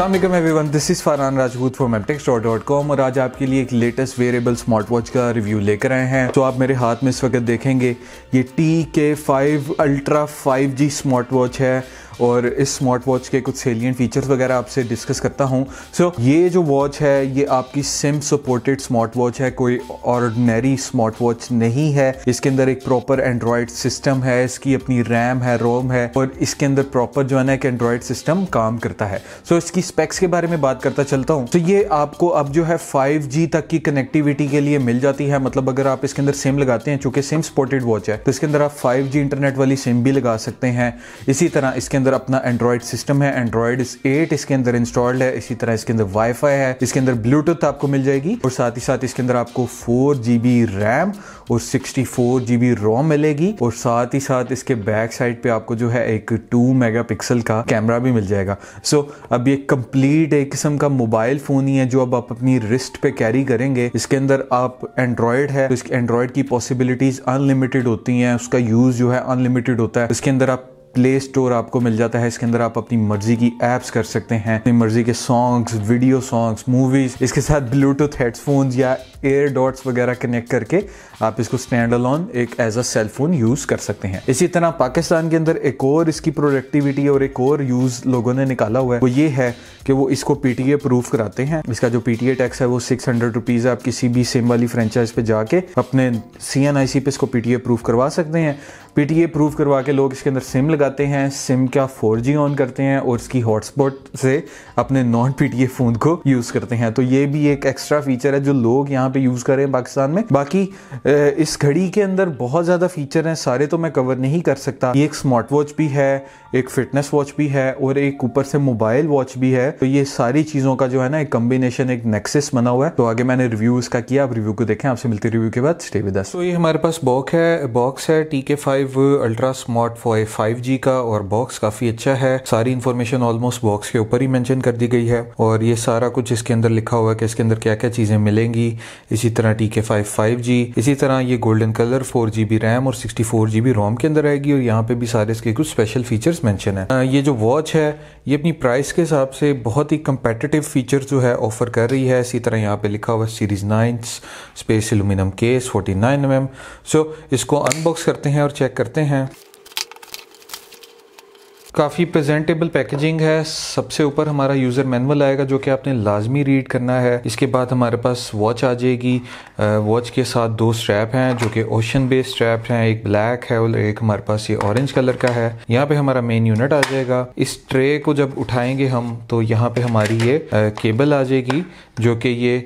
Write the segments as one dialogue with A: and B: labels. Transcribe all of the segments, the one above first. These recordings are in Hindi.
A: Aslam everyone this is Faran Rajput from MTech dot dot com और आज आपके लिए एक लेटेस्ट वेरेबल स्मार्ट वॉच का रिव्यू लेकर आए हैं तो आप मेरे हाथ में इस वक्त देखेंगे ये T K five ultra five G smart watch है और इस स्मार्ट वॉच के कुछ सेलियंट फीचर्स वगैरह आपसे डिस्कस करता हूँ सो so, ये जो वॉच है ये आपकी सिम सपोर्टेड स्मार्ट वॉच है कोई ऑर्डनरी स्मार्ट वॉच नहीं है इसके अंदर एक प्रॉपर एंड्रॉयड सिस्टम है इसकी अपनी रैम है रोम है और इसके अंदर प्रॉपर जो है ना एक एंड्रॉयड सिस्टम काम करता है सो so, इसकी स्पेक्स के बारे में बात करता चलता हूँ तो so, ये आपको अब जो है फाइव तक की कनेक्टिविटी के लिए मिल जाती है मतलब अगर आप इसके अंदर सिम लगाते हैं चूंकि सिम सपोर्टेड वॉच है तो इसके अंदर आप फाइव इंटरनेट वाली सिम भी लगा सकते हैं इसी तरह इसके अंदर अंदर अपना एंड्रॉइड सिस्टम है एंड्रॉइड इस एट इसके अंदर इंस्टॉल्ड है इसी तरह इसके अंदर वाईफाई है इसके अंदर ब्लूटूथ आपको मिल जाएगी और साथ ही साथ इसके अंदर आपको फोर रैम और सिक्सटी फोर रोम मिलेगी और साथ ही साथ इसके बैक साइड पे आपको जो है एक टू मेगा का कैमरा भी मिल जाएगा सो so, अब ये कंप्लीट एक किस्म का मोबाइल फोन ही है जो अब आप अपनी रिस्ट पे कैरी करेंगे इसके अंदर आप एंड्रॉयड है तो इसके एंड्रॉयड की पॉसिबिलिटीज अनलिमिटेड होती हैं उसका यूज जो है अनलिमिटेड होता है इसके अंदर आप प्ले स्टोर आपको मिल जाता है इसके अंदर आप अपनी मर्जी की एप्स कर सकते हैं अपनी मर्जी के सॉन्ग्स वीडियो सॉन्ग्स मूवीज इसके साथ ब्लूटूथ हेडफोन्स या एयर डॉट्स वगैरह कनेक्ट करके आप इसको स्टैंड अलॉन एक as a cell phone use कर सकते हैं इसी तरह पाकिस्तान के अंदर एक और इसकी प्रोडक्टिविटी और एक और यूज लोगों ने निकाला हुआ है वो ये है कि वो इसको पीटीए प्रूफ कराते हैं इसका जो पीटीए टैक्स है वो सिक्स हंड्रेड रुपीज आप किसी भी सिम वाली फ्रेंचाइज पे जाके अपने सी एन आई सी पे इसको पीटीए प्रूफ करवा सकते हैं पीटीए प्रूव करवा के लोग इसके अंदर सिम लगाते हैं सिम का फोर ऑन करते हैं और इसकी हॉटस्पॉट से अपने नॉन पीटीए फ़ोन को यूज़ करते हैं तो ये भी एक एक्स्ट्रा फीचर है जो लोग यहाँ पे यूज़ करें पाकिस्तान में बाकी इस घड़ी के अंदर बहुत ज़्यादा फीचर हैं सारे तो मैं कवर नहीं कर सकता ये एक स्मार्ट वॉच भी है एक फिटनेस वॉच भी है और एक ऊपर से मोबाइल वॉच भी है तो ये सारी चीज़ों का जो है ना एक कम्बिनेशन एक नेक्सेस बना हुआ है तो आगे मैंने रिव्यू इसका किया आप रिव्यू को देखें आपसे मिलते रिव्यू के बाद स्टे विद अस तो ये हमारे पास बॉक्स है बॉक्स है TK five five ultra smart फॉय फाइव जी का और बॉक्स काफ़ी अच्छा है सारी इन्फॉर्मेशन ऑलमोस्ट बॉक्स के ऊपर ही मैंशन कर दी गई है और ये सारा कुछ इसके अंदर लिखा हुआ है कि इसके अंदर क्या क्या चीज़ें मिलेंगी इसी तरह टी के फाइव फाइव जी इसी तरह ये golden colour four G B RAM और sixty four G B ROM के अंदर आएगी और यहाँ पे भी सारे इसके कुछ स्पेशल फीचर्स मैंशन है ये जो वॉच है ये अपनी प्राइस के हिसाब से बहुत ही कंपेटिटिव फीचर जो है ऑफर कर रही है इसी तरह यहाँ पे लिखा हुआ series nine space aluminium case forty nine M M so इसको अनबॉक्स करते हैं और चेक चेक करते हैं काफ़ी प्रेजेंटेबल पैकेजिंग है सबसे ऊपर हमारा यूज़र मैनुअल आएगा जो कि आपने लाजमी रीड करना है इसके बाद हमारे पास वॉच आ जाएगी वॉच के साथ दो स्ट्रैप हैं जो कि ओशन बेस्ड स्ट्रैप हैं एक ब्लैक है और एक हमारे पास ये ऑरेंज कलर का है यहाँ पे हमारा मेन यूनिट आ जाएगा इस ट्रे को जब उठाएंगे हम तो यहाँ पे हमारी ये केबल आ जाएगी जो कि ये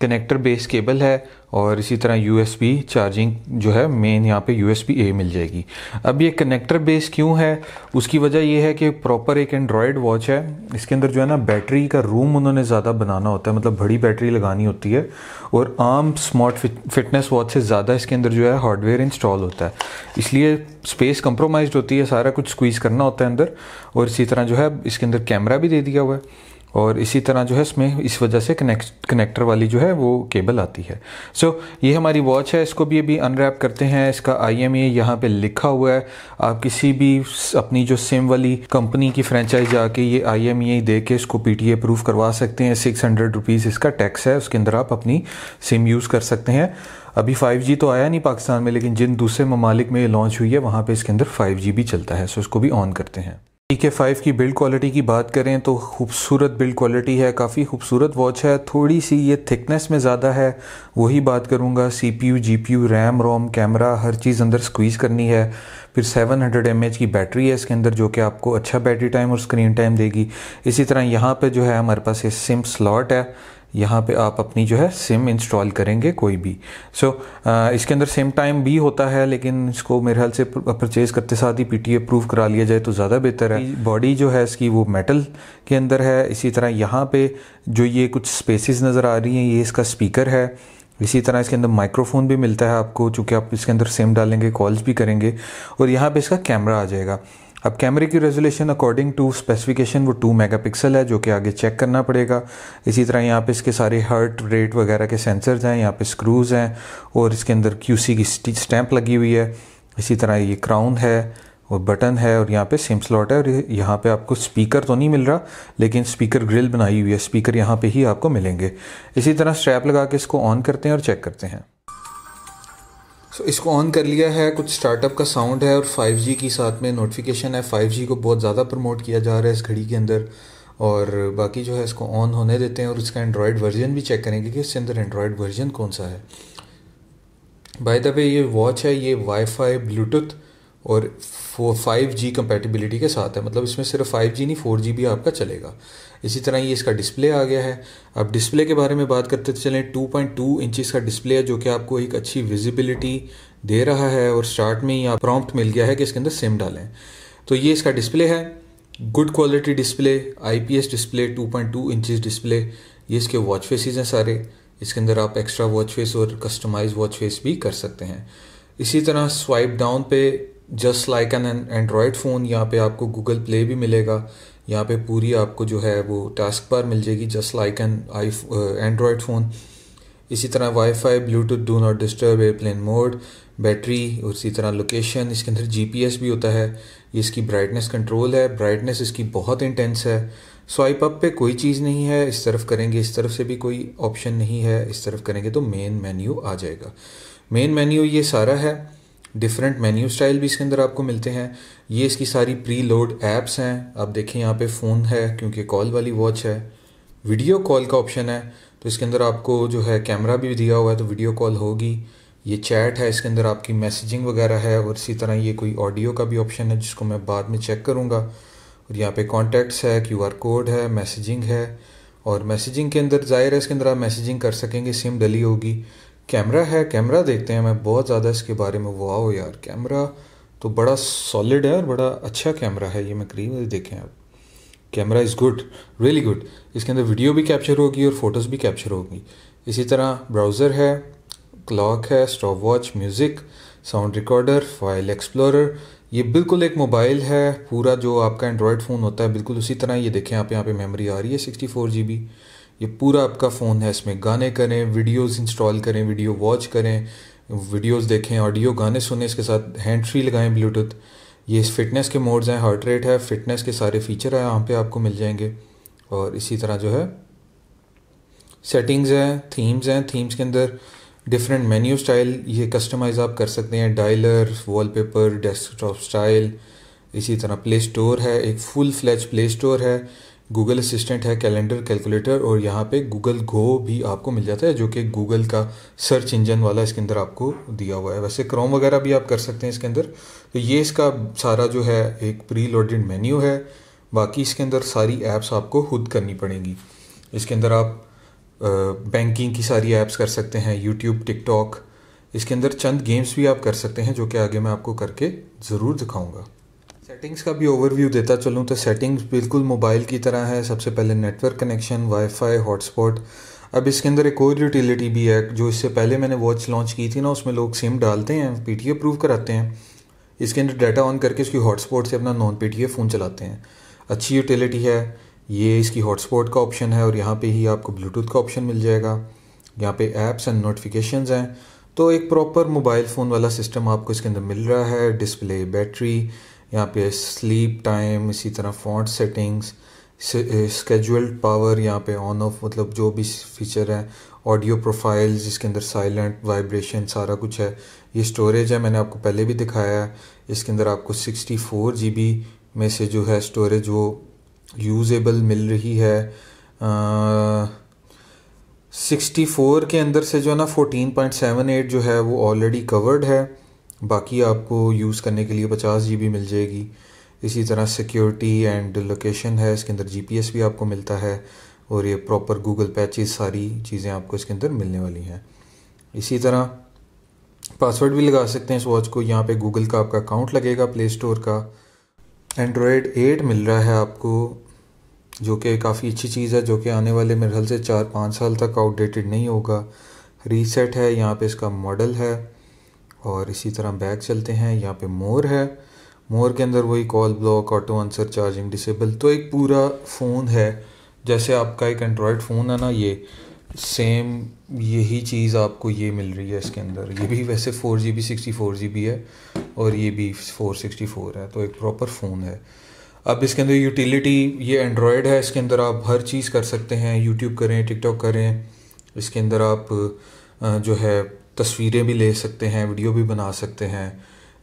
A: कनेक्टर बेस केबल है और इसी तरह यू चार्जिंग जो है मेन यहाँ पे यू ए मिल जाएगी अब ये कनेक्टर बेस क्यों है उसकी वजह ये है कि प्रॉपर एक एंड्रॉयड वॉच है इसके अंदर जो है ना बैटरी का रूम उन्होंने ज़्यादा बनाना होता है मतलब बड़ी बैटरी लगानी होती है और आम स्मार्ट फिटनेस वॉच से ज़्यादा इसके अंदर जो है हार्डवेयर इंस्टॉल होता है इसलिए स्पेस कंप्रोमाइज होती है सारा कुछ स्क्वीज़ करना होता है अंदर और इसी तरह जो है इसके अंदर कैमरा भी दे दिया हुआ है और इसी तरह जो है इसमें इस वजह से कनेक्ट कनेक्टर वाली जो है वो केबल आती है सो so, ये हमारी वॉच है इसको भी अभी अनरैप करते हैं इसका आई एम ए यहाँ पर लिखा हुआ है आप किसी भी अपनी जो सिम वाली कंपनी की फ्रेंचाइज जाके ये आई एम दे के इसको पी टी प्रूफ करवा सकते हैं सिक्स हंड्रेड रुपीज़ इसका टैक्स है उसके अंदर आप अपनी सिम यूज़ कर सकते हैं अभी 5G तो आया नहीं पाकिस्तान में लेकिन जिन दूसरे ममालिक में लॉन्च हुई है वहाँ पे इसके अंदर 5G भी चलता है सो इसको भी ऑन करते हैं ई के फाइव की बिल्ड क्वालिटी की बात करें तो खूबसूरत बिल्ड क्वालिटी है काफ़ी खूबसूरत वॉच है थोड़ी सी ये थिकनेस में ज़्यादा है वही बात करूँगा C P U G P U RAM ROM camera हर चीज़ अंदर स्क्वीज़ करनी है फिर 700 हंड्रेड एम एच की बैटरी है इसके अंदर जो कि आपको अच्छा बैटरी टाइम और स्क्रीन टाइम देगी इसी तरह यहाँ पर जो है हमारे पास ये सिम स्लॉट है यहाँ पे आप अपनी जो है सिम इंस्टॉल करेंगे कोई भी सो so, uh, इसके अंदर सेम टाइम भी होता है लेकिन इसको मेरे ख्याल से परचेज़ करते साथ ही पी टी अप्रूव करा लिया जाए तो ज़्यादा बेहतर है बॉडी जो है इसकी वो मेटल के अंदर है इसी तरह यहाँ पे जो ये कुछ स्पेसेस नज़र आ रही हैं ये इसका स्पीकर है इसी तरह इसके अंदर माइक्रोफोन भी मिलता है आपको चूँकि आप इसके अंदर सिम डालेंगे कॉल्स भी करेंगे और यहाँ पर इसका कैमरा आ जाएगा अब कैमरे की रेजोल्यूशन अकॉर्डिंग टू स्पेसिफिकेशन वो टू मेगापिक्सल है जो कि आगे चेक करना पड़ेगा इसी तरह यहाँ पे इसके सारे हर्ट रेट वगैरह के सेंसर्स हैं यहाँ पे स्क्रूज़ हैं और इसके अंदर क्यूसी की स्टैंप लगी हुई है इसी तरह ये क्राउन है और बटन है और यहाँ पे सिम स्लॉट है और यहाँ पे आपको स्पीकर तो नहीं मिल रहा लेकिन स्पीकर ग्रिल बनाई हुई है स्पीकर यहाँ पे ही आपको मिलेंगे इसी तरह स्ट्रैप लगा के इसको ऑन करते हैं और चेक करते हैं सो तो so, इसको ऑन कर लिया है कुछ स्टार्टअप का साउंड है और 5G की साथ में नोटिफिकेशन है 5G को बहुत ज़्यादा प्रमोट किया जा रहा है इस घड़ी के अंदर और बाकी जो है इसको ऑन होने देते हैं और इसका एंड्रॉयड वर्जन भी चेक करेंगे कि इसके अंदर एंड्रॉयड वर्जन कौन सा है बाय द वे ये वॉच है ये वाईफाई ब्लूटूथ और फोर फाइव जी कंपेटिबिलिटी के साथ है मतलब इसमें सिर्फ फाइव जी नहीं फोर जी भी आपका चलेगा इसी तरह ये इसका डिस्प्ले आ गया है अब डिस्प्ले के बारे में बात करते चलें टू पॉइंट टू इंच का डिस्प्ले है जो कि आपको एक अच्छी विजिबिलिटी दे रहा है और स्टार्ट में ही आप प्रॉम्प्ट मिल गया है कि इसके अंदर सिम डालें तो ये इसका डिस्प्ले है good quality display IPS display 2.2 inches display ये इसके वॉच फेसिस हैं सारे इसके अंदर आप एक्स्ट्रा वॉच फेस और कस्टमाइज वॉच फेस भी कर सकते हैं इसी तरह स्वाइप डाउन पे just like an Android phone यहाँ पे आपको गूगल प्ले भी मिलेगा यहाँ पे पूरी आपको जो है वो टास्क पर मिल जाएगी just like an I Android phone इसी तरह WiFi Bluetooth do not disturb airplane mode battery और इसी तरह लोकेशन इसके अंदर जीपीएस भी होता है ये इसकी ब्राइटनेस कंट्रोल है ब्राइटनेस इसकी बहुत इंटेंस है स्वाइप अप पे कोई चीज़ नहीं है इस तरफ करेंगे इस तरफ से भी कोई ऑप्शन नहीं है इस तरफ करेंगे तो मेन मेन्यू आ जाएगा मेन मेन्यू ये सारा है डिफरेंट मेन्यू स्टाइल भी इसके अंदर आपको मिलते हैं ये इसकी सारी प्री लोड ऐप्स हैं आप देखें यहाँ पे फ़ोन है क्योंकि कॉल वाली वॉच है वीडियो कॉल का ऑप्शन है तो इसके अंदर आपको जो है कैमरा भी दिया हुआ है तो वीडियो कॉल होगी ये चैट है इसके अंदर आपकी मैसेजिंग वगैरह है और इसी तरह ये कोई ऑडियो का भी ऑप्शन है जिसको मैं बाद में चेक करूँगा और यहाँ पर कॉन्टैक्ट्स है क्यू कोड है मैसेजिंग है और मैसेजिंग के अंदर ज़ाहिर है इसके अंदर आप मैसेजिंग कर सकेंगे सिम डली होगी कैमरा है कैमरा देखते हैं मैं बहुत ज़्यादा इसके बारे में वाह यार कैमरा तो बड़ा सॉलिड है और बड़ा अच्छा कैमरा है ये मैं करीब से देखें आप camera is good really good इसके अंदर वीडियो भी कैप्चर होगी और फ़ोटोज़ भी कैप्चर होगी इसी तरह ब्राउज़र है क्लॉक है stop watch music sound recorder file explorer ये बिल्कुल एक मोबाइल है पूरा जो आपका एंड्रॉयड फ़ोन होता है बिल्कुल उसी तरह ये देखें आप यहाँ पे मेमोरी आ रही है सिक्सटी फोर जी बी ये पूरा आपका फ़ोन है इसमें गाने करें वीडियोस इंस्टॉल करें वीडियो वॉच करें वीडियोस देखें ऑडियो गाने सुने इसके साथ हैंड फ्री लगाएं ब्लूटूथ ये इस फिटनेस के मोड्स हैं हार्ट रेट है फिटनेस के सारे फीचर हैं यहाँ पे आपको मिल जाएंगे और इसी तरह जो है सेटिंग्स हैं थीम्स हैं थीम्स के अंदर डिफरेंट मेन्यू स्टाइल ये कस्टमाइज़ आप कर सकते हैं डायलर वॉलपेपर डेस्कटॉप स्टाइल इसी तरह प्ले स्टोर है एक फुल फ्लैच प्ले स्टोर है गूगल असिस्टेंट है कैलेंडर कैलकुलेटर और यहाँ पे गूगल गो भी आपको मिल जाता है जो कि गूगल का सर्च इंजन वाला इसके अंदर आपको दिया हुआ है वैसे क्रोम वगैरह भी आप कर सकते हैं इसके अंदर तो ये इसका सारा जो है एक प्री लोडेड मेन्यू है बाकी इसके अंदर सारी ऐप्स आपको खुद करनी पड़ेंगी इसके अंदर आप बैंकिंग की सारी ऐप्स कर सकते हैं यूट्यूब टिकटॉक इसके अंदर चंद गेम्स भी आप कर सकते हैं जो कि आगे मैं आपको करके ज़रूर दिखाऊँगा सेटिंग्स का भी ओवरव्यू देता चलूँ तो सेटिंग्स बिल्कुल मोबाइल की तरह है सबसे पहले नेटवर्क कनेक्शन वाईफाई हॉटस्पॉट अब इसके अंदर एक और यूटिलिटी भी है जो इससे पहले मैंने वॉच लॉन्च की थी ना उसमें लोग सिम डालते हैं पी टी अप्रूव कराते हैं इसके अंदर डाटा ऑन करके इसकी हॉटस्पॉट से अपना नॉन पी टी फ़ोन चलाते हैं अच्छी यूटिलिटी है ये इसकी हॉटस्पॉट का ऑप्शन है और यहाँ पे ही आपको ब्लूटूथ का ऑप्शन मिल जाएगा यहाँ पे ऐप्स एंड नोटिफिकेशन हैं तो एक प्रॉपर मोबाइल फ़ोन वाला सिस्टम आपको इसके अंदर मिल रहा है डिस्प्ले बैटरी यहाँ पे स्लीप टाइम इसी तरह फॉन्ट सेटिंग्स स्केजुअल्ड पावर यहाँ पे ऑन ऑफ मतलब जो भी फीचर है ऑडियो प्रोफाइल जिसके अंदर साइलेंट वाइब्रेशन सारा कुछ है ये स्टोरेज है मैंने आपको पहले भी दिखाया है इसके अंदर आपको सिक्सटी फोर जी बी में से जो है स्टोरेज वो यूजेबल मिल रही है सिक्सटी फोर के अंदर से जो है ना फोर्टीन पॉइंट सेवन एट जो है वो ऑलरेडी कवर्ड है बाकी आपको यूज़ करने के लिए पचास जी मिल जाएगी इसी तरह सिक्योरिटी एंड लोकेशन है इसके अंदर जी भी आपको मिलता है और ये प्रॉपर गूगल पैचेस सारी चीज़ें आपको इसके अंदर मिलने वाली हैं इसी तरह पासवर्ड भी लगा सकते हैं इस वॉच को यहाँ पे गूगल का आपका अकाउंट लगेगा प्ले स्टोर का एंड्रॉयड एट मिल रहा है आपको जो कि काफ़ी अच्छी चीज़ है जो कि आने वाले मेरे हल से चार पाँच साल तक आउटडेटेड नहीं होगा रीसेट है यहाँ पे इसका मॉडल है और इसी तरह बैक चलते हैं यहाँ पे मोर है मोर के अंदर वही call block auto answer charging disable तो एक पूरा फ़ोन है जैसे आपका एक एंड्रॉयड फ़ोन है ना ये सेम यही चीज़ आपको ये मिल रही है इसके अंदर ये भी वैसे four G B sixty four G B है और ये भी फोर सिक्सटी फोर है तो एक प्रॉपर फ़ोन है अब इसके अंदर यूटिलिटी ये एंड्रॉयड है इसके अंदर आप हर चीज़ कर सकते हैं यूट्यूब करें टिकटॉक करें इसके अंदर आप जो है तस्वीरें भी ले सकते हैं वीडियो भी बना सकते हैं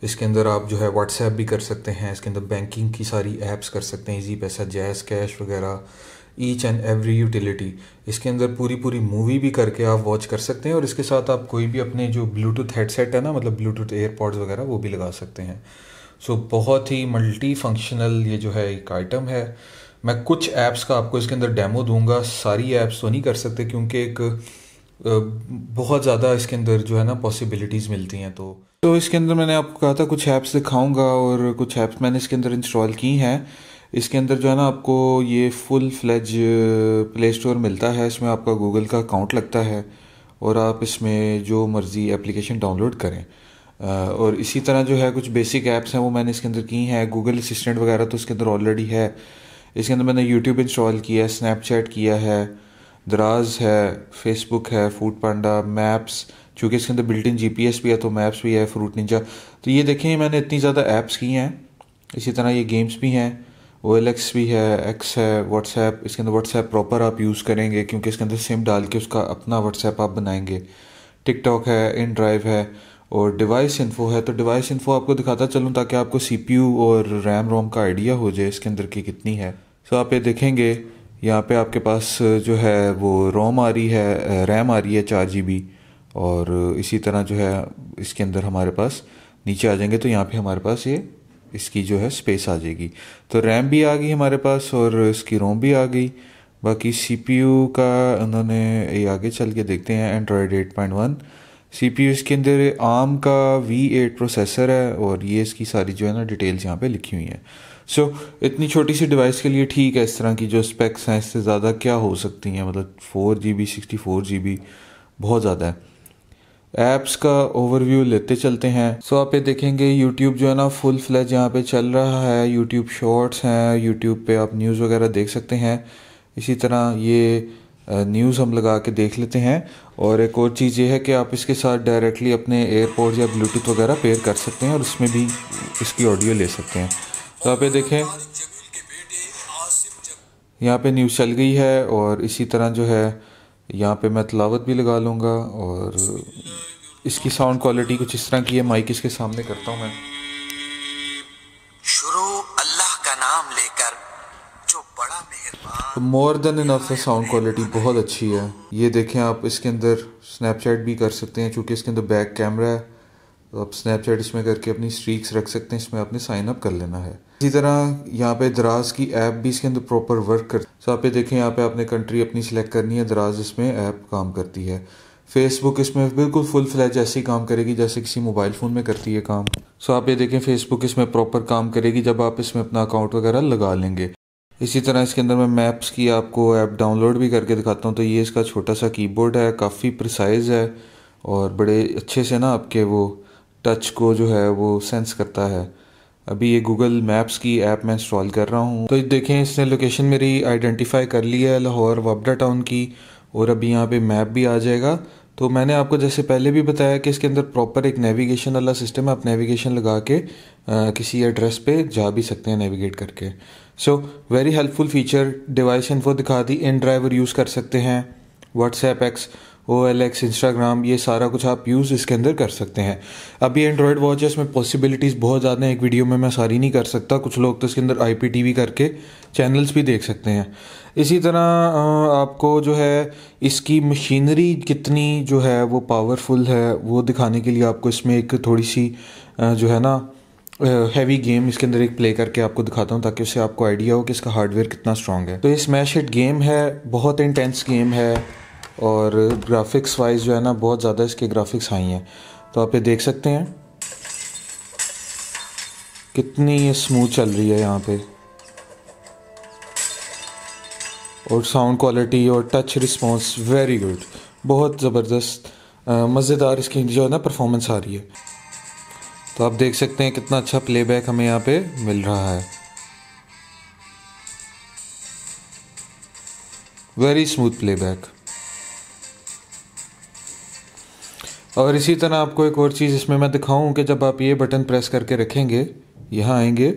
A: इसके अंदर आप जो है व्हाट्सएप भी कर सकते हैं इसके अंदर बैंकिंग की सारी ऐप्स कर सकते हैं इजी पैसा जैस कैश वगैरह ईच एंड एवरी यूटिलिटी इसके अंदर पूरी पूरी मूवी भी करके आप वॉच कर सकते हैं और इसके साथ आप कोई भी अपने जो ब्लूटूथ हेडसेट है ना मतलब ब्लूटूथ एयरपॉड्स वगैरह वो भी लगा सकते हैं सो so, बहुत ही मल्टी फंक्शनल ये जो है एक आइटम है मैं कुछ ऐप्स का आपको इसके अंदर डेमो दूंगा सारी ऐप्स तो नहीं कर सकते क्योंकि एक बहुत ज़्यादा इसके अंदर जो है ना पॉसिबिलिटीज़ मिलती हैं तो तो इसके अंदर मैंने आपको कहा था कुछ ऐप्स दिखाऊंगा और कुछ ऐप्स मैंने इसके अंदर इंस्टॉल की हैं इसके अंदर जो है ना आपको ये फुल फ्लैज प्ले स्टोर मिलता है इसमें आपका गूगल का अकाउंट लगता है और आप इसमें जो मर्ज़ी एप्लीकेशन डाउनलोड करें और इसी तरह जो है कुछ बेसिक ऐप्स हैं वो मैंने इसके अंदर की हैं गूगल असिस्टेंट वगैरह तो इसके अंदर ऑलरेडी है इसके अंदर मैंने यूट्यूब इंस्टॉल किया है स्नैपचैट किया है दराज है फेसबुक है फूड पांडा मैप्स चूँकि इसके अंदर बिल्ट इन जी भी है तो मैप्स भी है फ्रूट निंजा तो ये देखें मैंने इतनी ज़्यादा ऐप्स की हैं इसी तरह ये गेम्स भी हैं ओ एल एक्स भी है एक्स है व्हाट्सएप इसके अंदर व्हाट्सएप प्रॉपर आप यूज़ करेंगे क्योंकि इसके अंदर सिम डाल के उसका अपना व्हाट्सएप आप बनाएंगे टिकटॉक है इन ड्राइव है और डिवाइस इन्फो है तो डिवाइस इन्फो आपको दिखाता चलूँ ताकि आपको सी पी यू और रैम रोम का आइडिया हो जाए इसके अंदर की कितनी है सो so आप ये देखेंगे यहाँ पे आपके पास जो है वो रोम आ रही है रैम आ रही है चार जी बी और इसी तरह जो है इसके अंदर हमारे पास नीचे आ जाएंगे तो यहाँ पे हमारे पास ये इसकी जो है स्पेस आ जाएगी तो रैम भी आ गई हमारे पास और इसकी रोम भी आ गई बाकी सीपीयू का उन्होंने ये आगे चल के देखते हैं Android eight point one C P इसके अंदर आम का वी एट प्रोसेसर है और ये इसकी सारी जो है ना डिटेल्स यहाँ पर लिखी हुई हैं सो so, इतनी छोटी सी डिवाइस के लिए ठीक है इस तरह की जो स्पेक्स हैं इससे ज़्यादा क्या हो सकती हैं मतलब four G B sixty four G B बहुत ज़्यादा है ऐप्स का ओवरव्यू लेते चलते हैं सो so, आप ये देखेंगे यूट्यूब जो है ना फुल फ्लैज यहाँ पे चल रहा है यूट्यूब शॉर्ट्स हैं यूट्यूब पे आप न्यूज़ वगैरह देख सकते हैं इसी तरह ये न्यूज़ हम लगा के देख लेते हैं और एक और चीज़ ये है कि आप इसके साथ डायरेक्टली अपने एयरपोर्ट या ब्लूटूथ वगैरह पेयर कर सकते हैं और उसमें भी इसकी ऑडियो ले सकते हैं तो यहाँ पे देखें यहाँ पे न्यूज़ चल गई है और इसी तरह जो है यहाँ पे मैं तलावत भी लगा लूँगा और इसकी साउंड क्वालिटी कुछ इस तरह की है माइक इसके सामने करता हूँ मैं नाम लेकर मोर देन इनफ है साउंड क्वालिटी बहुत अच्छी है ये देखें आप इसके अंदर स्नैपचैट भी कर सकते हैं क्योंकि इसके अंदर बैक कैमरा है तो आप स्नैपचैट इसमें करके अपनी स्ट्रीक्स रख सकते हैं इसमें आपने साइन अप कर लेना है इसी तरह यहाँ पे दराज की ऐप भी इसके अंदर प्रॉपर वर्क कर सो आप ये देखें यहाँ पे आपने कंट्री अपनी सिलेक्ट करनी है दराज इसमें ऐप काम करती है फेसबुक इसमें बिल्कुल फुल फ्लैज ऐसे ही काम करेगी जैसे किसी मोबाइल फ़ोन में करती है काम सो आप ये देखें फेसबुक इसमें प्रॉपर काम करेगी जब आप इसमें अपना अकाउंट वगैरह लगा लेंगे इसी तरह इसके अंदर मैं मैप्स की आपको ऐप डाउनलोड भी करके दिखाता हूँ तो ये इसका छोटा सा कीबोर्ड है काफ़ी प्रिसाइज है और बड़े अच्छे से ना आपके वो टच को जो है वो सेंस करता है अभी ये गूगल मैप्स की ऐप मैं इंस्टॉल कर रहा हूँ तो देखें इसने लोकेशन मेरी आइडेंटिफाई कर ली है लाहौर वबडा टाउन की और अभी यहाँ पे मैप भी आ जाएगा तो मैंने आपको जैसे पहले भी बताया कि इसके अंदर प्रॉपर एक नेविगेशन वाला सिस्टम है आप नेविगेशन लगा के आ, किसी एड्रेस पे जा भी सकते हैं नेविगेट करके so very helpful feature device info दिखा दी इन ड्राइवर यूज़ कर सकते हैं WhatsApp X O L X Instagram ये सारा कुछ आप यूज़ इसके अंदर कर सकते हैं अभी एंड्रॉयड वॉचेस में पॉसिबिलिटीज़ बहुत ज़्यादा हैं एक वीडियो में मैं सारी नहीं कर सकता कुछ लोग तो इसके अंदर आई पी टी वी करके चैनल्स भी देख सकते हैं इसी तरह आपको जो है इसकी मशीनरी कितनी जो है वो पावरफुल है वो दिखाने के लिए आपको इसमें एक थोड़ी सी जो है ना हैवी गेम इसके अंदर एक प्ले करके आपको दिखाता हूँ ताकि उससे आपको आइडिया हो कि इसका हार्डवेयर कितना स्ट्रांग है तो ये स्मैश हिट गेम है बहुत इंटेंस गेम है और ग्राफिक्स वाइज जो है ना बहुत ज़्यादा इसके ग्राफिक्स हाई हैं तो आप ये देख सकते हैं कितनी ये स्मूथ चल रही है यहाँ पे और साउंड क्वालिटी और टच रिस्पॉन्स वेरी गुड बहुत ज़बरदस्त मज़ेदार इसकी जो है ना परफॉर्मेंस आ रही है तो आप देख सकते हैं कितना अच्छा प्लेबैक हमें यहाँ पे मिल रहा है वेरी स्मूथ प्लेबैक और इसी तरह आपको एक और चीज़ इसमें मैं दिखाऊं कि जब आप ये बटन प्रेस करके रखेंगे यहाँ आएंगे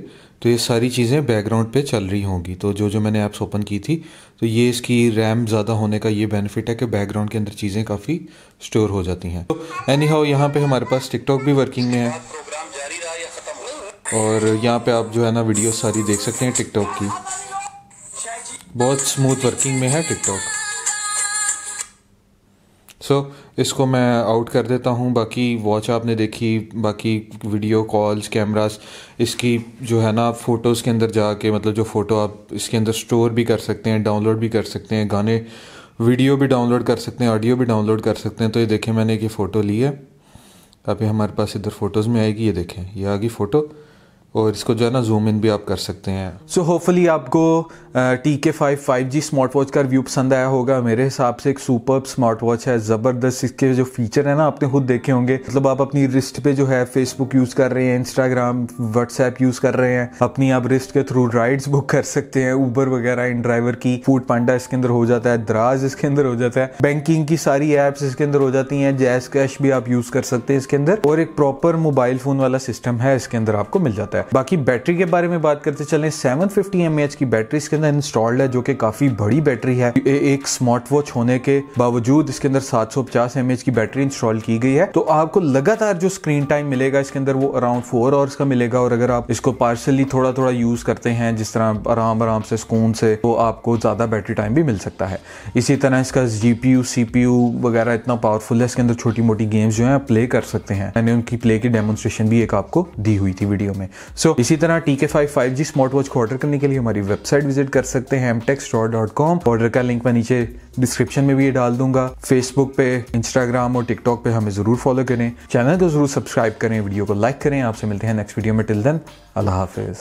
A: तो ये सारी चीज़ें बैकग्राउंड पे चल रही होंगी तो जो जो मैंने ऐप्स ओपन की थी तो ये इसकी रैम ज़्यादा होने का ये बेनिफिट है कि बैकग्राउंड के अंदर चीज़ें काफ़ी स्टोर हो जाती हैं तो एनी हाउ यहाँ पर हमारे पास टिकटॉक भी वर्किंग में है और यहाँ पर आप जो है ना वीडियो सारी देख सकते हैं टिकटॉक की बहुत स्मूथ वर्किंग में है टिकटॉक सो so, इसको मैं आउट कर देता हूँ बाकी वॉच आपने देखी बाकी वीडियो कॉल्स कैमरास इसकी जो है ना आप फ़ोटोज़ के अंदर जाके मतलब जो फ़ोटो आप इसके अंदर स्टोर भी कर सकते हैं डाउनलोड भी कर सकते हैं गाने वीडियो भी डाउनलोड कर सकते हैं ऑडियो भी डाउनलोड कर सकते हैं तो ये देखें मैंने कि फ़ोटो ली है अभी हमारे पास इधर फ़ोटोज़ में आएगी ये देखें ये आ गई फ़ोटो और इसको जो है ना जूम इन भी आप कर सकते हैं सो so, होपफुली आपको T K five five G smart watch का रिव्यू पसंद आया होगा मेरे हिसाब से एक सुपर स्मार्ट वॉच है ज़बरदस्त इसके जो फीचर है ना आपने खुद देखे होंगे मतलब आप अपनी रिस्ट पे जो है फेसबुक यूज़ कर रहे हैं इंस्टाग्राम व्हाट्सएप यूज़ कर रहे हैं अपनी आप रिस्ट के थ्रू राइड्स बुक कर सकते हैं ऊबर वगैरह इन ड्राइवर की फूड पांडा इसके अंदर हो जाता है द्राज इसके अंदर हो जाता है बैंकिंग की सारी एप्स इसके अंदर हो जाती हैं जैस कैश भी आप यूज़ कर सकते हैं इसके अंदर और एक प्रॉपर मोबाइल फ़ोन वाला सिस्टम है इसके अंदर आपको मिल जाता है है बाकी बैटरी के बारे में बात करते चले सेवन फिफ्टी की बैटरी इसके अंदर इंस्टॉल्ड है जो कि काफी बड़ी बैटरी है एक स्मार्ट वॉच होने के बावजूद इसके अंदर सात सौ पचास की बैटरी इंस्टॉल की गई है तो आपको लगातार जो स्क्रीन टाइम मिलेगा इसके अंदर वो अराउंड फोर आवर्स का मिलेगा और अगर आप इसको पार्सली थोड़ा थोड़ा यूज करते हैं जिस तरह आराम आराम से सुकून से तो आपको ज्यादा बैटरी टाइम भी मिल सकता है इसी तरह इसका G P U C P U वगैरह इतना पावरफुल है इसके अंदर छोटी मोटी गेम्स जो है प्ले कर सकते हैं मैंने उनकी प्ले की डेमोन्स्ट्रेशन भी एक आपको दी हुई थी वीडियो में सो so, इसी तरह T K five five G smart watch को ऑर्डर करने के लिए हमारी वेबसाइट विजिट कर सकते हैं M store dot com order का लिंक मैं नीचे डिस्क्रिप्शन में भी ये डाल दूंगा फेसबुक पे इंस्टाग्राम और टिकटॉक पे हमें ज़रूर फॉलो करें चैनल को ज़रूर सब्सक्राइब करें वीडियो को लाइक करें आपसे मिलते हैं नेक्स्ट वीडियो में टिल देन अल्लाह हाफिज़